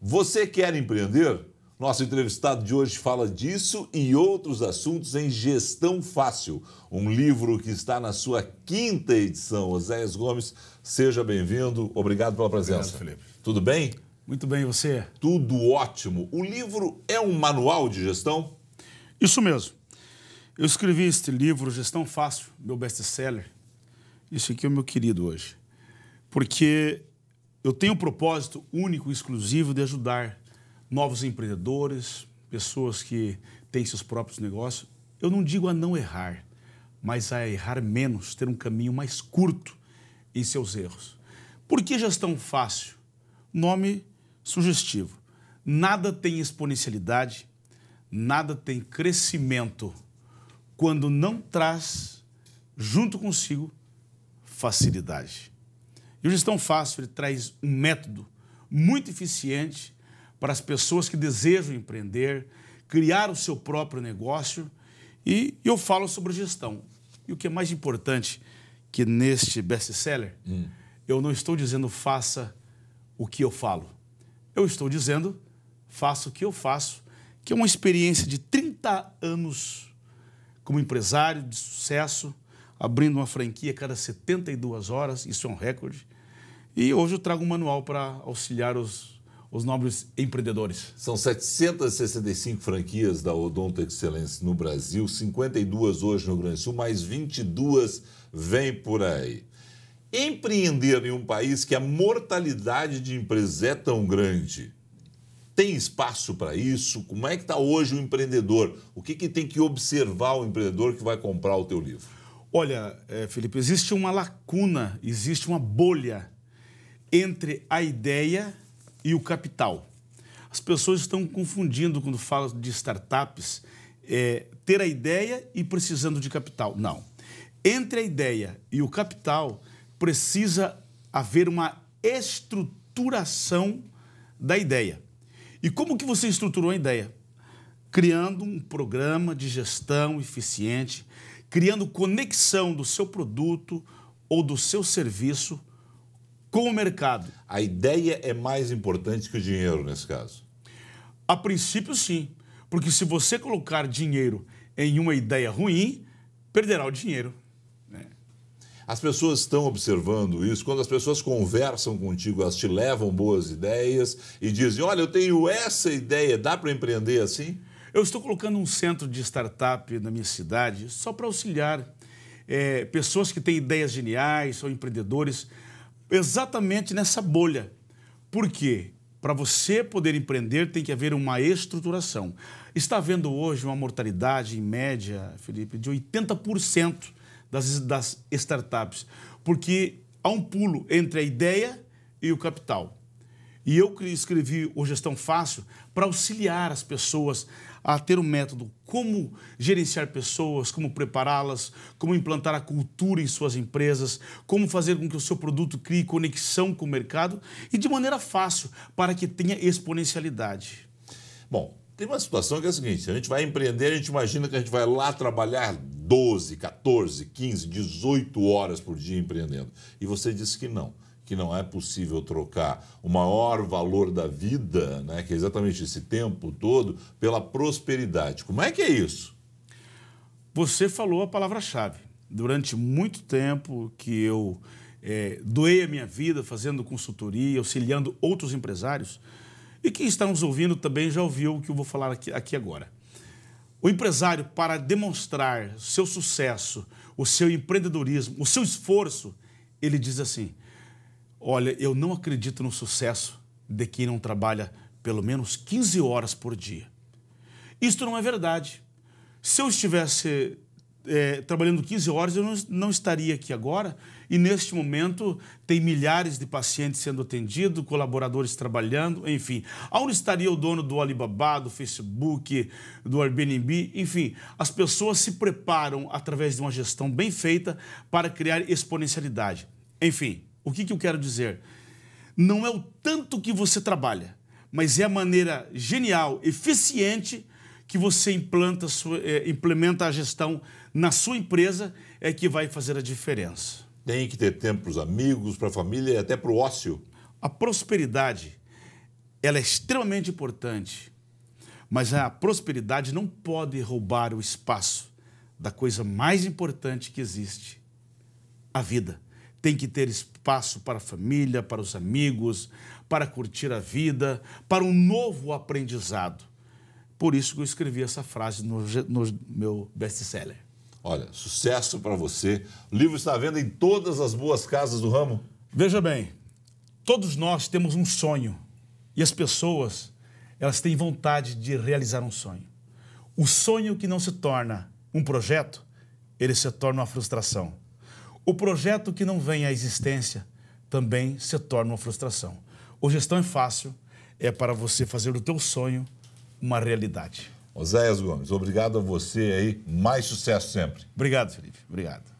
Você quer empreender? Nosso entrevistado de hoje fala disso e outros assuntos em Gestão Fácil, um livro que está na sua quinta edição. Oséias Gomes, seja bem-vindo. Obrigado pela presença. Obrigado, Felipe. Tudo bem? Muito bem, você? Tudo ótimo. O livro é um manual de gestão? Isso mesmo. Eu escrevi este livro, Gestão Fácil, meu best-seller, isso aqui é o meu querido hoje. Porque eu tenho um propósito único e exclusivo de ajudar novos empreendedores, pessoas que têm seus próprios negócios. Eu não digo a não errar, mas a errar menos, ter um caminho mais curto em seus erros. Por que gestão fácil? Nome sugestivo. Nada tem exponencialidade, nada tem crescimento quando não traz junto consigo facilidade. E o Gestão é Fácil traz um método muito eficiente para as pessoas que desejam empreender, criar o seu próprio negócio. E eu falo sobre gestão. E o que é mais importante que neste best-seller, hum. eu não estou dizendo faça o que eu falo. Eu estou dizendo faça o que eu faço, que é uma experiência de 30 anos como empresário de sucesso, abrindo uma franquia a cada 72 horas, isso é um recorde. E hoje eu trago um manual para auxiliar os, os nobres empreendedores. São 765 franquias da Odonto Excelência no Brasil, 52 hoje no Rio Grande do Sul, mais 22 vêm por aí. Empreender em um país que a mortalidade de empresas é tão grande, tem espaço para isso? Como é que está hoje o empreendedor? O que, que tem que observar o empreendedor que vai comprar o teu livro? Olha, é, Felipe, existe uma lacuna, existe uma bolha entre a ideia e o capital. As pessoas estão confundindo quando falam de startups, é, ter a ideia e precisando de capital. Não. Entre a ideia e o capital, precisa haver uma estruturação da ideia. E como que você estruturou a ideia? Criando um programa de gestão eficiente criando conexão do seu produto ou do seu serviço com o mercado. A ideia é mais importante que o dinheiro nesse caso? A princípio, sim. Porque se você colocar dinheiro em uma ideia ruim, perderá o dinheiro. Né? As pessoas estão observando isso. Quando as pessoas conversam contigo, elas te levam boas ideias e dizem: Olha, eu tenho essa ideia, dá para empreender assim? Eu estou colocando um centro de startup na minha cidade só para auxiliar é, pessoas que têm ideias geniais, são empreendedores, exatamente nessa bolha. Por quê? Para você poder empreender, tem que haver uma estruturação. Está havendo hoje uma mortalidade, em média, Felipe, de 80% das, das startups, porque há um pulo entre a ideia e o capital. E eu escrevi o Gestão Fácil para auxiliar as pessoas a ter um método como gerenciar pessoas, como prepará-las, como implantar a cultura em suas empresas, como fazer com que o seu produto crie conexão com o mercado e de maneira fácil para que tenha exponencialidade. Bom, tem uma situação que é a seguinte: a gente vai empreender, a gente imagina que a gente vai lá trabalhar 12, 14, 15, 18 horas por dia empreendendo. E você disse que não que não é possível trocar o maior valor da vida, né, que é exatamente esse tempo todo, pela prosperidade. Como é que é isso? Você falou a palavra-chave. Durante muito tempo que eu é, doei a minha vida fazendo consultoria, auxiliando outros empresários, e quem está nos ouvindo também já ouviu o que eu vou falar aqui, aqui agora. O empresário, para demonstrar seu sucesso, o seu empreendedorismo, o seu esforço, ele diz assim: Olha, eu não acredito no sucesso de quem não trabalha pelo menos 15 horas por dia. Isto não é verdade. Se eu estivesse é, trabalhando 15 horas, eu não, não, estaria aqui agora. E neste momento tem milhares de pacientes sendo atendidos, colaboradores trabalhando, enfim. Aonde estaria o dono do Alibaba, do Facebook, do Airbnb? Enfim, as pessoas se preparam através de uma gestão bem feita para criar exponencialidade. Enfim, o que, que eu quero dizer? Não é o tanto que você trabalha, mas é a maneira genial, eficiente que você implanta, sua, é, implementa a gestão na sua empresa é que vai fazer a diferença. Tem que ter tempo para os amigos, para a família e até para o ócio. A prosperidade ela é extremamente importante, mas a prosperidade não pode roubar o espaço da coisa mais importante que existe, a vida tem que ter espaço para a família, para os amigos, para curtir a vida, para um novo aprendizado. Por isso que eu escrevi essa frase no, no meu best-seller. Olha, sucesso para você. O livro está à venda em todas as boas casas do ramo? Veja bem, todos nós temos um sonho e as pessoas, elas têm vontade de realizar um sonho. O sonho que não se torna um projeto, ele se torna uma frustração. O projeto que não vem à existência também se torna uma frustração. O Gestão é Fácil é para você fazer o teu sonho uma realidade. Oséias Gomes, obrigado a você aí. Mais sucesso sempre. Obrigado, Felipe. Obrigado.